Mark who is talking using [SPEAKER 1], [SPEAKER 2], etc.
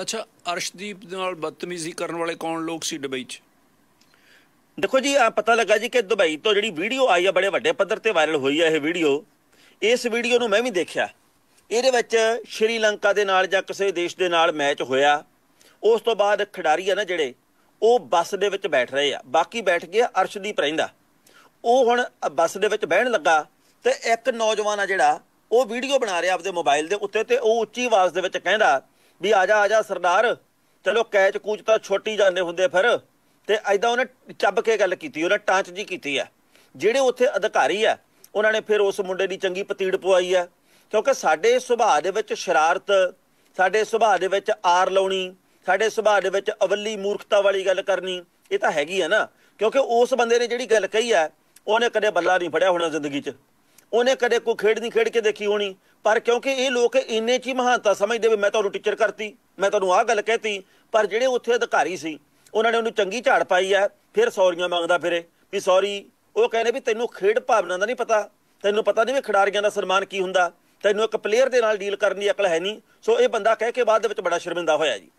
[SPEAKER 1] ਅੱਛਾ ਅਰਸ਼ਦੀਪ ਨਾਲ ਬਦਤਮੀਜ਼ੀ ਕਰਨ ਵਾਲੇ ਕੌਣ ਲੋਕ ਸੀ ਦੁਬਈ 'ਚ ਦੇਖੋ ਜੀ ਆ ਪਤਾ ਲੱਗਾ ਜੀ ਕਿ ਦੁਬਈ ਤੋਂ ਜਿਹੜੀ ਵੀਡੀਓ ਆਈ ਆ ਬੜੇ ਵੱਡੇ ਪੱਧਰ ਤੇ ਵਾਇਰਲ ਹੋਈ ਆ ਇਹ ਵੀਡੀਓ ਇਸ ਵੀਡੀਓ ਨੂੰ ਮੈਂ ਵੀ ਦੇਖਿਆ ਇਹਦੇ ਵਿੱਚ ਸ਼੍ਰੀਲੰਕਾ ਦੇ ਨਾਲ ਜਾਂ ਕਿਸੇ ਦੇਸ਼ ਦੇ ਨਾਲ ਮੈਚ ਹੋਇਆ ਉਸ ਤੋਂ ਬਾਅਦ ਖਿਡਾਰੀ ਆ ਨਾ ਜਿਹੜੇ ਉਹ ਬੱਸ ਦੇ ਵਿੱਚ ਬੈਠ ਰਹੇ ਆ ਬਾਕੀ ਬੈਠ ਗਿਆ ਅਰਸ਼ਦੀਪ ਰਹਿੰਦਾ ਉਹ ਹੁਣ ਬੱਸ ਦੇ ਵਿੱਚ ਬਹਿਣ ਲੱਗਾ ਤੇ ਇੱਕ ਨੌਜਵਾਨ ਆ ਜਿਹੜਾ ਉਹ ਵੀਡੀਓ ਬਣਾ ਰਿਹਾ ਆਪਦੇ ਮੋਬਾਈਲ ਦੇ ਉੱਤੇ ਤੇ ਉਹ ਉੱਚੀ ਆਵਾਜ਼ ਦੇ ਵਿੱਚ ਕਹਿੰਦਾ ਵੀ ਆ ਜਾ ਆ ਜਾ ਸਰਦਾਰ ਚਲੋ ਕੈਚ ਕੂਚ ਤਾਂ ਛੋਟੀ ਜਾਂਦੇ ਹੁੰਦੇ ਫਿਰ ਤੇ ਐਦਾਂ ਉਹਨੇ ਚੱਬ ਕੇ ਗੱਲ ਕੀਤੀ ਉਹਨੇ ਟਾਂਚ ਜੀ ਕੀਤੀ ਹੈ ਜਿਹੜੇ ਉੱਥੇ ਅਧਿਕਾਰੀ ਆ ਉਹਨਾਂ ਨੇ ਫਿਰ ਉਸ ਮੁੰਡੇ ਦੀ ਚੰਗੀ ਪਤੀੜ ਪਵਾਈ ਆ ਕਿਉਂਕਿ ਸਾਡੇ ਸੁਭਾਅ ਦੇ ਵਿੱਚ ਸ਼ਰਾਰਤ ਸਾਡੇ ਸੁਭਾਅ ਦੇ ਵਿੱਚ ਆਰ ਲਾਉਣੀ ਸਾਡੇ ਸੁਭਾਅ ਦੇ ਵਿੱਚ ਅਵੱਲੀ ਮੂਰਖਤਾ ਵਾਲੀ ਗੱਲ ਕਰਨੀ ਇਹ ਤਾਂ ਹੈਗੀ ਆ ਨਾ ਕਿਉਂਕਿ ਉਸ ਬੰਦੇ ਨੇ ਜਿਹੜੀ ਗੱਲ ਕਹੀ ਆ ਉਹਨੇ ਕਦੇ ਬੱਲਾ ਨਹੀਂ ਫੜਿਆ ਹੋਣਾ ਜ਼ਿੰਦਗੀ 'ਚ ਉਹਨੇ ਕਦੇ ਕੋਈ ਖੇਡ ਨਹੀਂ ਖੇਡ ਕੇ ਦੇਖੀ ਹੋਣੀ ਪਰ ਕਿਉਂਕਿ ਇਹ ਲੋਕ ਇੰਨੇ ਚ ਮਹਾਨਤਾ ਸਮਝਦੇ ਵੀ ਮੈਂ ਤੁਹਾਨੂੰ ਟੀਚਰ ਕਰਤੀ ਮੈਂ ਤੁਹਾਨੂੰ ਆਹ ਗੱਲ ਕਹਿਤੀ ਪਰ ਜਿਹੜੇ ਉੱਥੇ ਅਧਿਕਾਰੀ ਸੀ ਉਹਨਾਂ ਨੇ ਉਹਨੂੰ ਚੰਗੀ ਝਾੜ ਪਾਈ ਆ ਫਿਰ ਸੌਰੀਆਂ ਮੰਗਦਾ ਫਿਰੇ ਵੀ ਸੌਰੀ ਉਹ ਕਹਿੰਦੇ ਵੀ ਤੈਨੂੰ ਖੇਡ ਭਾਵਨਾ ਦਾ ਨਹੀਂ ਪਤਾ ਤੈਨੂੰ ਪਤਾ ਨਹੀਂ ਵੀ ਖਿਡਾਰੀਆਂ ਦਾ ਸਨਮਾਨ ਕੀ ਹੁੰਦਾ ਤੈਨੂੰ ਇੱਕ ਪਲੇਅਰ ਦੇ ਨਾਲ ਡੀਲ ਕਰਨ ਦੀ ਅਕਲ ਹੈ ਨਹੀਂ ਸੋ ਇਹ ਬੰਦਾ ਕਹਿ ਕੇ ਬਾਅਦ ਦੇ ਵਿੱਚ ਬੜਾ ਸ਼ਰਮਿੰਦਾ ਹੋਇਆ ਜੀ